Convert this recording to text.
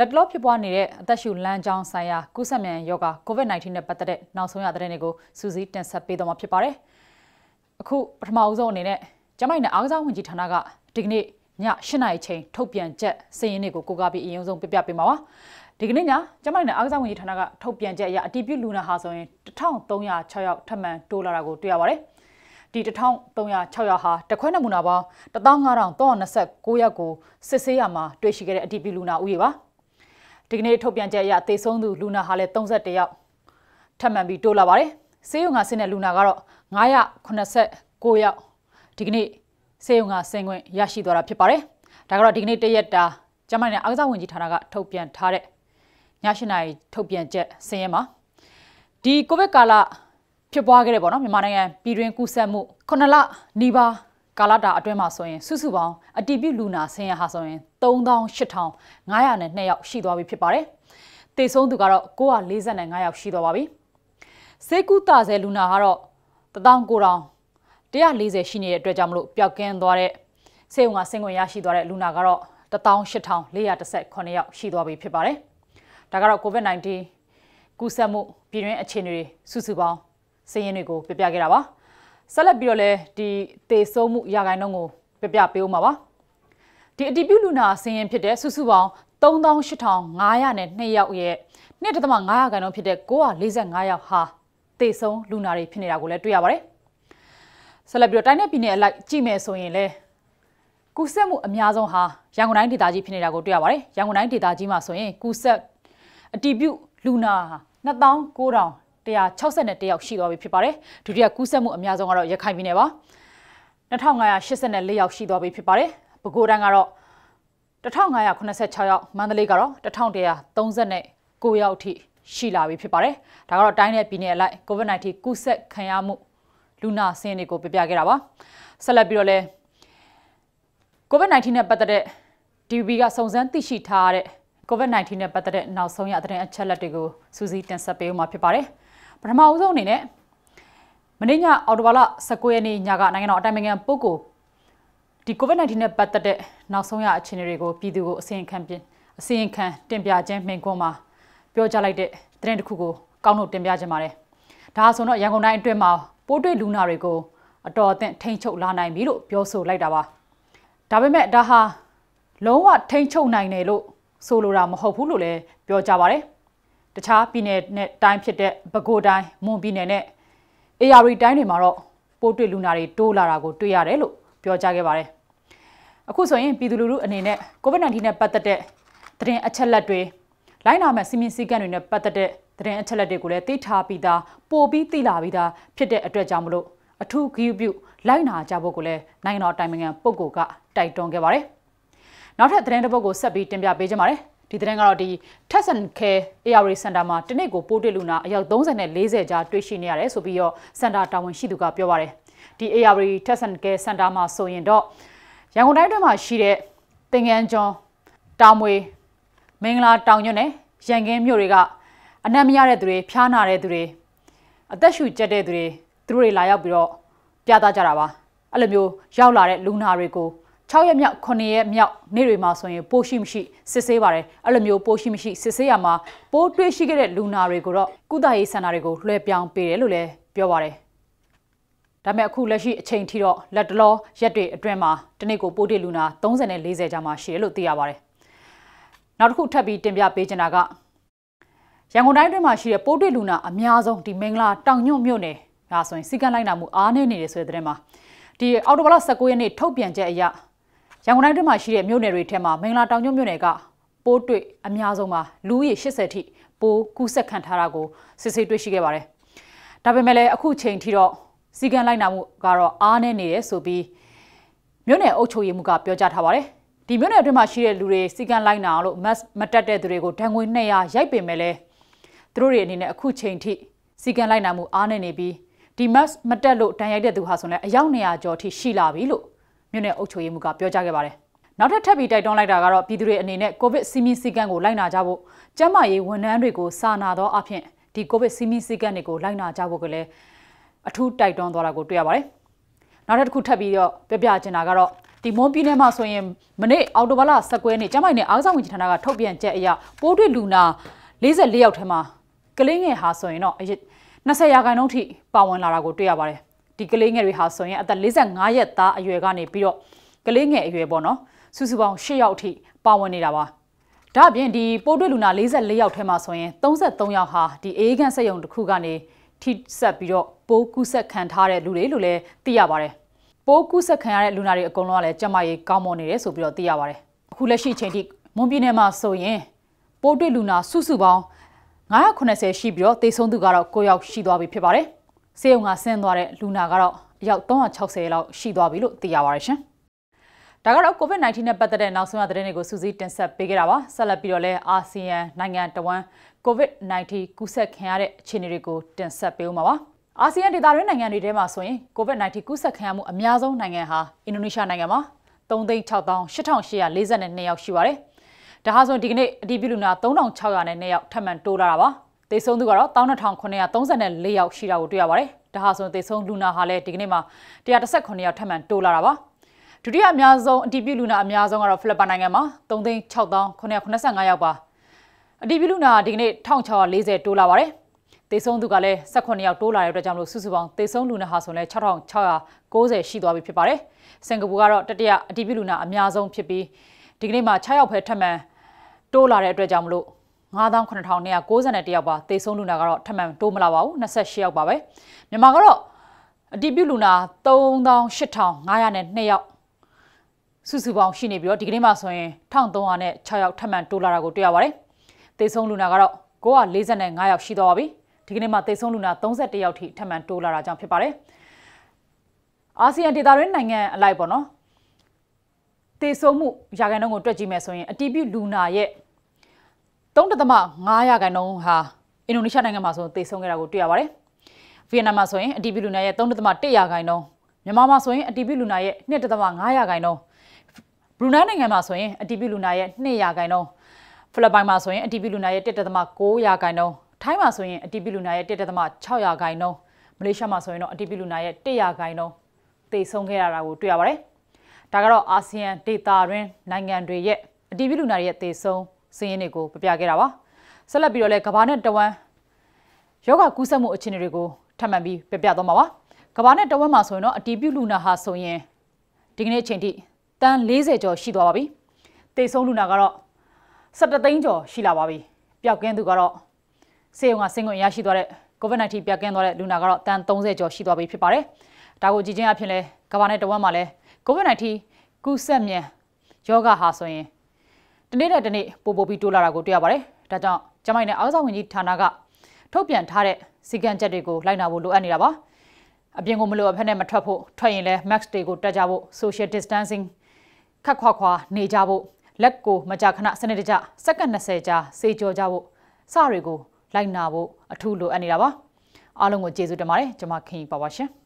လက်တလောဖြစ်ပွားနေတဲ့အသက်ရှူလမ်းကြောင်းဆိုင်ရာကူးစက်မြန်ယောဂါ COVID-19 နဲ့ပတ်သက်တဲ့နောက်ဆုံးရသတင်းတွေကိုစူးစီးတင်ဆက်ပေးတော့မှာဖြစ်ပါတယ်။အခုပထမအဆုံးအနေနဲ့ကျမိုင်းနဲ့အားကစားဝန်ကြီးဌာနကဒီကနေ့ည8နာရီချိန်ထုတ်ပြန်ချက်စည်ရင်းတွေကိုကိုကားပြီးအရင်ဆုံးပြပြပေးမှာပါ။ဒီကနေ့ညကျမိုင်းနဲ့အားကစားဝန်ကြီးဌာနကထုတ်ပြန်ချက်အရအတီးပြုလူနာဟာဆိုရင်1306ယောက်ထပ်မံတိုးလာတာကိုတွေ့ရပါတယ်။ဒီ1306ရောက်ဟာတခွဲနမူနာပေါင်း15329ယောက်ကိုစစ်ဆေးရမှာတွေ့ရှိခဲ့တဲ့အတည်ပြုလူနာဦးရေပါ။ဒီကနေ့ထုတ်ပြန်ချက်အရသေဆုံးသူလူနာဟာလည်း31ယောက်ထပ်မံပြီးတိုးလာပါတယ်ဆေးရုံကဆင်းတဲ့လူနာကတော့989ယောက်ဒီကနေ့ဆေးရုံကဆင်းခွင့်ရရှိသွားတာဖြစ်ပါတယ်ဒါကတော့ဒီကနေ့တရက်တာကျမနဲ့အကစားဝင်ကြီးဌာနကထုတ်ပြန်ထားတဲ့ည၈နာရီထုတ်ပြန်ချက်ဆင်းရဲမှာဒီကိုဗစ်ကာလဖြစ်ပွားခဲ့တဲ့ပေါ့နော်မြန်မာနိုင်ငံပြည်တွင်းကူးစက်မှု9လနီးပါးကာလတာအတွင်းမှာဆိုရင်စုစုပေါင်းအတီးပြုလူနာဆင်းရဲဟာဆိုရင်38,502ယောက်ရှိသွားပြီဖြစ်ပါတယ်။တေဆုံးသူကတော့945ယောက်ရှိသွားပါပြီ။စေကုတာဆဲလူနာကတော့1,940ရှိနေတဲ့အတွက်ကြောင့်မလို့ပျောက်ကင်းသွားတဲ့ဆေးရုံကဆင်းခွင့်ရရှိသွားတဲ့လူနာကတော့18418ယောက်ရှိသွားပြီဖြစ်ပါတယ်။ဒါကတော့ COVID-19 ကူးစက်မှုပြည်တွင်းအခြေအနေတွေစုစုပေါင်းစည်ရင်းတွေကိုပြပြခဲ့တာပါ။ဆက်လက်ပြီးတော့လဲဒီသေဆုံးမှုရာဂိုင်းနှုန်းကိုပြပြပေးဦးမှာပါဒီအတီးပြုလူနာဆင်းရင်ဖြစ်တဲ့စုစုပေါင်း38502ယောက်ရဲ့2.5ရာခိုင်နှုန်းဖြစ်တဲ့945ယောက်ဟာသေဆုံးလူနာတွေဖြစ်နေတာကိုလည်းတွေ့ရပါတယ်ဆက်လက်ပြီးတော့တိုင်းနယ်ပြည်နယ်အလိုက်ကြည့်မယ်ဆိုရင်လဲကူးစက်မှုအများဆုံးဟာရန်ကုန်တိုင်းဒေသကြီးဖြစ်နေတာကိုတွေ့ရပါတယ်ရန်ကုန်တိုင်းဒေသကြီးမှာဆိုရင်ကူးစက်အတီးပြုလူနာဟာ2900 162ယောက် ရှိသွားပြီဖြစ်ပါတယ်။ဒုတိယကူးစက်မှုအများဆုံးကတော့ရခိုင်ပြည်နယ်ပါ။2584ယောက်ရှိသွားပြီဖြစ်ပါတယ်။ပဲခူးတိုင်းကတော့1586ယောက်မန္တလေးကတော့1139ယောက်အထိရှိလာပြီဖြစ်ပါတယ်။ဒါကတော့တိုင်းနယ်ပြည်နယ်အလိုက် COVID-19 ကူးစက်ခံရမှုလူနာဆင်းတွေကိုပြပြခဲ့တာပါ။ဆက်လက်ပြီးတော့လဲ COVID-19 နဲ့ပတ်သက်တဲ့ DB ကစုံစမ်းသိရှိထားတဲ့ COVID-19 နဲ့ပတ်သက်တဲ့နောက်ဆုံးရသတင်းအချက်အလက်တွေကိုစူးစီးတင်ဆက်ပေးဦးမှာဖြစ်ပါတယ်။ပထမအဦးဆုံးအနေနဲ့မနေ့ညအော်တိုဘာလ19ရက်နေ့ညကနိုင်ငံတော်အတိုင်ပင်ခံပုဂ္ဂိုလ်ဒီ COVID-19 နဲ့ပတ်သက်တဲ့နောက်ဆုံးရအခြေအနေတွေကိုပြည်သူကိုအစီရင်ခံပြင်အစီရင်ခံတင်ပြခြင်းမိန့်ခွန်းမှာပြောကြားလိုက်တဲ့သတင်းတစ်ခုကိုကောက်နှုတ်တင်ပြခြင်းပါတယ်။ဒါဆိုတော့ရန်ကုန်တိုင်းအတွင်းမှာပိုးတွေ့လူနာတွေကိုအတော်အသင့်ထိန်းချုပ်လာနိုင်ပြီလို့ပြောဆိုလိုက်တာပါ။ဒါပေမဲ့ဒါဟာလုံးဝထိန်းချုပ်နိုင်တယ်လို့ဆိုလိုတာမဟုတ်ဘူးလို့လည်းပြောကြပါတယ်။တခြားပြည်နယ်နဲ့တိုင်းဖြစ်တဲ့ပဲခူးတိုင်းမွန်ပြည်နယ်နဲ့အေရရီတိုင်းတွေမှာတော့ပိုးတွေ့လူနာတွေတိုးလာတာကိုတွေ့ရတယ်လို့ပြောကြားခဲ့ပါတယ်။အခုဆိုရင်ပြည်သူလူထုအနေနဲ့ COVID-19 နဲ့ပတ်သက်တဲ့သတင်းအချက်လက်တွေလိုင်းနာမဲ့စီမင်းစည်းကမ်းတွေနဲ့ပတ်သက်တဲ့သတင်းအချက်လက်တွေကိုလည်းသိထားပြီးသားပို့ပြီးသိလာပြီးသားဖြစ်တဲ့အတွက်ကြောင့်မလို့အထူးဂရုပြုလိုက်နာကြဖို့ကိုလည်းနိုင်ငံတော်တိုင်ပင်ခံပုဂ္ဂိုလ်ကတိုက်တွန်းခဲ့ပါတယ်။နောက်ထပ်သတင်းတစ်ပုဒ်ကိုဆက်ပြီးတင်ပြပေးကြပါမယ်။ဒီသတင်းကတော့ဒီ Tesson Care ARA Center မှာတနေ့ကိုပိုးတွေ့လူနာအယောက်30နဲ့40ကြားတွေ့ရှိနေရတယ်ဆိုပြီးတော့စင်တာတာဝန်ရှိသူကပြောပါတယ်ဒီ ARA Tesson Care Center မှာဆိုရင်တော့ရန်ကုန်တိုင်းတွင်းမှာရှိတဲ့သင်္ကန်းကျွန်းတာမွေမင်္ဂလာတောင်ညွန့်နဲ့ရန်ကင်းမြို့တွေက အနံ့မရတဲ့သူတွေဖျားနာတဲ့သူတွေအသက်ရှူကျက်တဲ့သူတွေသူတို့တွေလာရောက်ပြီးတော့ပြသကြတာပါအဲ့လိုမျိုးရောက်လာတဲ့လူနာတွေကို6ရက်မြောက်9ရက်မြောက်နေ့တွေမှာဆိုရင်ပိုးရှိမရှိစစ်ဆေးပါတယ်အဲ့လိုမျိုးပိုးရှိမရှိစစ်ဆေးရမှာပိုးတွေ့ရှိခဲ့တဲ့လူနာတွေကိုတော့ကုသရေးစင်တာတွေကိုလွှဲပြောင်းပေးတယ်လို့လည်းပြောပါတယ်ဒါပေမဲ့အခုလက်ရှိအချိန်ထိတော့လက်တလောရက်တွေအတွင်းမှာတနေ့ကိုပိုးတွေ့လူနာ30နဲ့40ကြာမှရှိတယ်လို့သိရပါတယ်နောက်တစ်ခုထပ်ပြီးတင်ပြပေးချင်တာကရန်ကုန်တိုင်းအတွင်းမှာရှိတဲ့ပိုးတွေ့လူနာအများဆုံးဒီမင်္ဂလာတောင်ညွန့်မြို့နယ်ဒါဆိုရင်စီကံလိုက်နာမှုအားနည်းနေတယ်ဆိုတဲ့တဲ့မှာဒီအော်တိုဘာလ19ရက်နေ့ထုတ်ပြန်ချက်အရရန်ကုန်တိုင်းတွင်းမှာရှိတဲ့မြို့နယ်တွေထဲမှာမင်္ဂလာတောင်ကျွန်းမြို့နယ်ကပိုးတွေ့အများဆုံးပါလူဦးရေ80ထိပိုးကူးစက်ခံထားတာကို စစ်ဆေးတွေ့ရှိခဲ့ပါတယ်။ဒါပေမဲ့လည်းအခုချိန်ထိတော့စီကံလိုက်နာမှုကတော့အားနည်းနေတယ်ဆိုပြီးမြို့နယ်အုပ်ချုပ်ရေးမှူးကပြောကြားထားပါတယ်။ဒီမြို့နယ်အတွင်းမှာရှိတဲ့လူတွေစီကံလိုက်နာလို့ mask မတက်တဲ့သူတွေကိုဒဏ်ငွေ200ရိုက်ပင်မဲ့လဲသူတို့တွေအနေနဲ့အခုချိန်ထိစီကံလိုက်နာမှုအားနည်းနေပြီးဒီ mask မတက်လို့ဒဏ်ရိုက်တဲ့သူဟာဆိုရင်လည်းအယောက်200ကျော်ထိရှိလာပြီလို့မြို့နယ်အုပ်ချုပ်ရေးမှူးကပြောကြားခဲ့ပါတယ်။နောက်ထပ်ထပ်ပြီးတိုက်တွန်းလိုက်တာကတော့ပြည်သူတွေအနေနဲ့ကိုဗစ်စီမင်းစည်းကမ်းကိုလိုက်နာကြဖို့ကျန်းမာရေးဝန်ထမ်းတွေကိုစာနာသောအဖြစ်ဒီကိုဗစ်စီမင်းစည်းကမ်းတွေကိုလိုက်နာကြဖို့ကလည်းအထူးတိုက်တွန်းသွားတာကိုတွေ့ရပါတယ်။နောက်ထပ်တစ်ခုထပ်ပြီးတော့ပြပြချင်တာကတော့ဒီမွန်ပြည်နယ်မှာဆိုရင်မနေ့အောက်တိုဘာလ19ရက်နေ့ကျန်းမာရေးနဲ့အားကစားဝန်ကြီးဌာနကထုတ်ပြန်ချက်အရပိုးတွေ့လူနာ44ယောက်ထဲမှာကလေးငယ်ဟာဆိုရင်တော့20ရာခိုင်နှုန်းထိပါဝင်လာတာကိုတွေ့ရပါတယ်ဒီကလေးငယ်တွေဟာဆိုရင် အသက်45ရက်သားအရွယ်ကနေပြီးတော့ကလေးငယ်အရွယ်ပေါ့နော် စုစုပေါင်း၈ယောက်အထိပါဝင်နေတာပါဒါအပြင်ဒီပိုးတွေ့လူနာ44ယောက်ထဲမှာဆိုရင်33ယောက်ဟာဒီအေးကန်ဆက်ယုံတစ်ခုကနေထိဆက်ပြီးတော့ပိုးကူးဆက်ခံထားတဲ့လူတွေလို့လည်းသိရပါတယ်ပိုးကူးဆက်ခံရတဲ့လူနာတွေအကုန်လုံးကလည်းကျမရေးကောင်းမွန်နေတယ်ဆိုပြီးတော့သိရပါတယ်အခုလက်ရှိချိန်ထိမွန်ပြည်နယ်မှာဆိုရင်ပိုးတွေ့လူနာစုစုပေါင်း980ရှိပြီးတော့သေဆုံးသူကတော့9ယောက်ရှိသွားပြီဖြစ်ပါတယ်ဆေးရုံကဆင်းသွားတဲ့လူနာကတော့အယောက်360လောက်ရှိသွားပြီလို့သိရပါတယ်ရှင်။ဒါကတော့ COVID-19 နဲ့ပတ်သက်တဲ့နောက်ဆုံးရသတင်းတွေကိုစူးစီးတင်ဆက်ပေးခဲ့တာပါ။ဆက်လက်ပြီးတော့လည်းအာဆီယံနိုင်ငံတဝန်း COVID-19 ကူးစက်ခံရတဲ့အခြေအနေတွေကိုတင်ဆက်ပေးဦးမှာပါ။အာဆီယံဒေသတွင်းနိုင်ငံတွေထဲမှာဆိုရင် COVID-19 ကူးစက်ခံရမှုအများဆုံးနိုင်ငံဟာအင်ဒိုနီးရှားနိုင်ငံမှာ3,600,842ယောက်ရှိပါတယ်။ဒါဟာဆိုဒီကနေ့အတည်ပြုလူနာ3600နဲ့နှစ်ယောက်ထပ်မံတိုးလာတာပါ။သေဆုံးသူကတော့12934ယောက်ရှိတာကိုတွေ့ရပါတယ်။ဒါဟာဆိုရင်သေဆုံးလူနာဟာလည်းဒီကနေ့မှာ118ယောက်ထပ်မံတိုးလာတာပါ။ဒုတိယအများဆုံးအတည်ပြုလူနာအများဆုံးကတော့ဖိလစ်ပိုင်နိုင်ငံမှာ3,6985ယောက်ပါ။အတည်ပြုလူနာဒီကနေ့1640တိုးလာပါတယ်။သေဆုံးသူကလည်း18ယောက်တိုးလာတဲ့အတွက်ကြောင့်လို့စုစုပေါင်းသေဆုံးလူနာဟာဆိုရင်လည်း6690ရှိသွားပြီဖြစ်ပါတယ်။စင်ကာပူကတော့တတိယအတည်ပြုလူနာအများဆုံးဖြစ်ပြီးဒီကနေ့မှာ6ယောက်ပဲထပ်မံတိုးလာတဲ့အတွက်ကြောင့်မလို့9291ယောက်ပါသေဆုံးလူနာကတော့ထပ်မံတိုးမလာပါဘူး28ယောက်ပါပဲမြန်မာကတော့အတီးပြုလူနာ38502ယောက်စုစုပေါင်းရှိနေပြီးတော့ဒီကနေ့မှဆိုရင်1306ယောက်ထပ်မံတိုးလာတာကိုတွေ့ရပါတယ်သေဆုံးလူနာကတော့945ယောက်ရှိတော့ပါပြီဒီကနေ့မှသေဆုံးလူနာ31ယောက်ထိထပ်မံတိုးလာတာကြောင့်ဖြစ်ပါတယ်အာဆီယံဒေသတွင်းနိုင်ငံအလိုက်ပေါ့နော်သေဆုံးမှုရာခိုင်နှုန်းကိုတွက်ကြည့်မယ်ဆိုရင်အတီးပြုလူနာရဲ့3.5ရာခိုင်နှုန်းဟာအင်ဒိုနီးရှားနိုင်ငံမှာဆိုသေဆုံးခဲ့တာကိုတွေ့ရပါတယ်။ဗီယက်နမ်မှာဆိုရင်အတီဘီလူနာရဲ့3.1ရာခိုင်နှုန်းမြန်မာမှာဆိုရင်အတီဘီလူနာရဲ့2.5ရာခိုင်နှုန်းဘရူနိုင်းနိုင်ငံမှာဆိုရင်အတီဘီလူနာရဲ့2ရာခိုင်နှုန်းဖိလစ်ပိုင်မှာဆိုရင်အတီဘီလူနာရဲ့1.9ရာခိုင်နှုန်းထိုင်းမှာဆိုရင်အတီဘီလူနာရဲ့1.6ရာခိုင်နှုန်းမလေးရှားမှာဆိုရင်တော့အတီဘီလူနာရဲ့1ရာခိုင်နှုန်းသေဆုံးခဲ့ရတာကိုတွေ့ရပါတယ်။ဒါကတော့အာဆီယံဒေတာတွင်နိုင်ငံတွေရဲ့အတီးပြုလူနာတွေရဲ့သေဆုံးစည်ရင်းတွေကိုပြပြခဲ့တာပါဆက်လက်ပြီးတော့လည်းကဘာနဲ့တဝမ်းယောဂကူးစက်မှုအခြေအနေတွေကိုထပ်မံပြီးပြပြသွားမှာပါကဘာနဲ့တဝမ်းမှာဆိုရင်တော့အတီးပြုလူနာဟာဆိုရင်ဒီကနေ့အချိန်ထိတန်း40ကျော်ရှိသွားပါပြီတိတ်ဆုံးလူနာကတော့17သိန်းကျော်ရှိလာပါပြီပျောက်ကင်းသူကတော့စေယုံကဆင်းခွင့်ရရှိသွားတဲ့ COVID-19 ပျောက်ကင်းသွားတဲ့လူနာကတော့တန်း30ကျော်ရှိသွားပြီဖြစ်ပါတယ်ဒါကိုကြည့်ချင်းအဖြစ်လဲကဘာနဲ့တဝမ်းမှာလဲ COVID-19 ကူးစက်မြန်ယောဂါဟာဆိုရင်တနေ့နဲ့တနေ့ပိုပိုပြီးတိုးလာတာကိုတွေ့ရပါတယ်။ဒါကြောင့်ကျမိုင်းနဲ့အားကစားဝန်ကြီးဌာနကထုတ်ပြန်ထားတဲ့စီကံချက်တွေကိုလိုက်နာဖို့လိုအပ်နေတာပါ။အပြင်ကိုမလိုအပ်ဖက်နဲ့မထွက်ဖို့ထွက်ရင်လည်း max တွေကိုတက်ကြဖို့ social distancing ခက်ခွာခွာနေကြဖို့လက်ကို မကြာခဏစနစ်တကျစက္ကန့်20ကြာစေကြောကြဖို့စတွေကို လိုက်နာဖို့အထူးလိုအပ်နေတာပါ။အားလုံးကိုကျေးဇူးတင်ပါတယ်ကျွန်မခင်ပါပါရှင်။